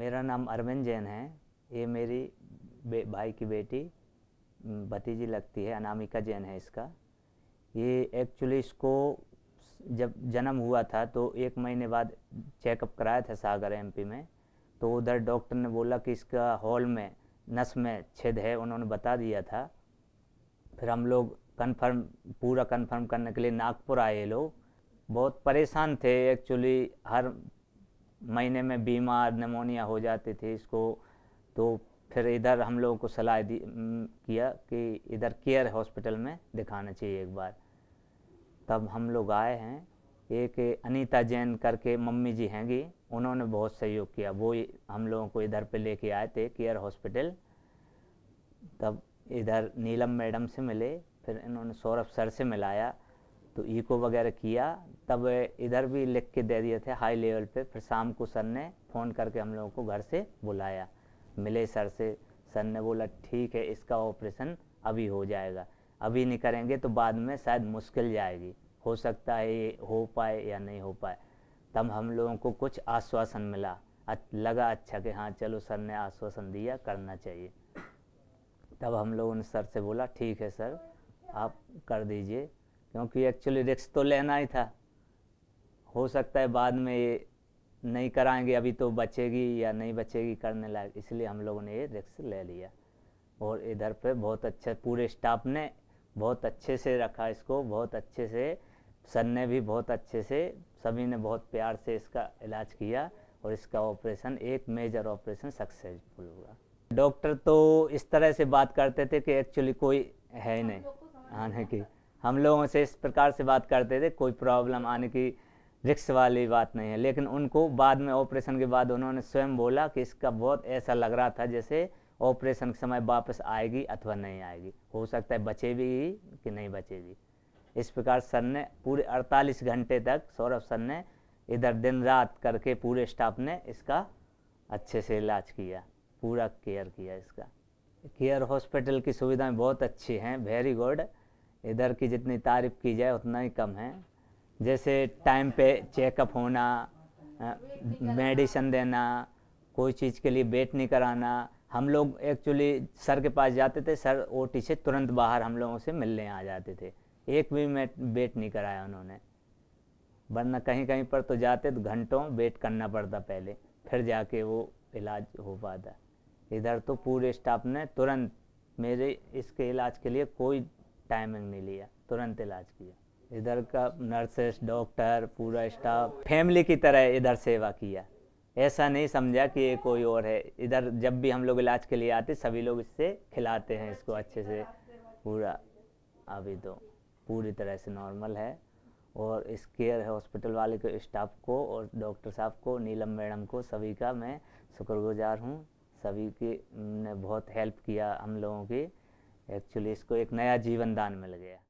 मेरा नाम अरविंद जैन है ये मेरी भाई की बेटी भतीजी लगती है अनामिका जैन है इसका ये एक्चुअली इसको जब जन्म हुआ था तो एक महीने बाद चेकअप कराया था सागर एमपी में तो उधर डॉक्टर ने बोला कि इसका हॉल में नस में छेद है उन्होंने बता दिया था फिर हम लोग कन्फर्म पूरा कन्फर्म करने के लिए नागपुर आए लोग बहुत परेशान थे एक्चुअली हर महीने में बीमार नमोनिया हो जाते थे इसको तो फिर इधर हम लोगों को सलाह दी किया कि इधर केयर हॉस्पिटल में दिखाना चाहिए एक बार तब हम लोग आए हैं एक अनीता जैन करके मम्मी जी हैंगी उन्होंने बहुत सहयोग किया वो हम लोगों को इधर पे लेके आए थे केयर हॉस्पिटल तब इधर नीलम मैडम से मिले फिर इन्होंने सौरभ सर से मिलाया तो ईको वगैरह किया तब इधर भी लिख के दे दिए थे हाई लेवल पे फिर शाम को सर ने फ़ोन करके हम लोगों को घर से बुलाया मिले सर से सर ने बोला ठीक है इसका ऑपरेशन अभी हो जाएगा अभी नहीं करेंगे तो बाद में शायद मुश्किल जाएगी हो सकता है ये हो पाए या नहीं हो पाए तब हम लोगों को कुछ आश्वासन मिला लगा अच्छा कि हाँ चलो सर ने आश्वासन दिया करना चाहिए तब हम लोगों ने सर से बोला ठीक है सर आप कर दीजिए क्योंकि एक्चुअली रिस्क तो लेना ही था हो सकता है बाद में ये नहीं कराएंगे अभी तो बचेगी या नहीं बचेगी करने लायक इसलिए हम लोगों ने ये रिक्स ले लिया और इधर पे बहुत अच्छे पूरे स्टाफ ने बहुत अच्छे से रखा इसको बहुत अच्छे से सर ने भी बहुत अच्छे से सभी ने बहुत प्यार से इसका इलाज किया और इसका ऑपरेशन एक मेजर ऑपरेशन सक्सेसफुल हुआ डॉक्टर तो इस तरह से बात करते थे कि एक्चुअली कोई है ही नहीं आने हाँ, की हम लोगों से इस प्रकार से बात करते थे कोई प्रॉब्लम आने की रिक्स वाली बात नहीं है लेकिन उनको बाद में ऑपरेशन के बाद उन्होंने स्वयं बोला कि इसका बहुत ऐसा लग रहा था जैसे ऑपरेशन के समय वापस आएगी अथवा नहीं आएगी हो सकता है बचेगी कि नहीं बचेगी इस प्रकार सर ने पूरे 48 घंटे तक सौरभ सर ने इधर दिन रात करके पूरे स्टाफ ने इसका अच्छे से इलाज किया पूरा केयर किया इसका केयर हॉस्पिटल की सुविधाएँ बहुत अच्छी हैं वेरी गुड इधर की जितनी तारीफ की जाए उतना ही कम है जैसे टाइम पे चेकअप होना मेडिसिन देना कोई चीज़ के लिए वेट नहीं कराना हम लोग एक्चुअली सर के पास जाते थे सर ओ टी से तुरंत बाहर हम लोगों से मिलने आ जाते थे एक भी मैं वेट नहीं कराया उन्होंने वरना कहीं कहीं पर तो जाते तो घंटों वेट करना पड़ता पहले फिर जाके वो इलाज हो पाता इधर तो पूरे स्टाफ ने तुरंत मेरे इसके इलाज के लिए कोई टाइमिंग नहीं लिया तुरंत इलाज किया इधर का नर्सेस डॉक्टर पूरा स्टाफ फैमिली की तरह इधर सेवा किया ऐसा नहीं समझा कि ये कोई और है इधर जब भी हम लोग इलाज के लिए आते सभी लोग इससे खिलाते हैं इसको अच्छे से पूरा अभी तो पूरी तरह से नॉर्मल है और इस केयर है हॉस्पिटल वाले के स्टाफ को और डॉक्टर साहब को नीलम मैडम को सभी का मैं शुक्रगुजार हूँ सभी के ने बहुत हेल्प किया हम लोगों की एक्चुअली इसको एक नया जीवन दान मिल गया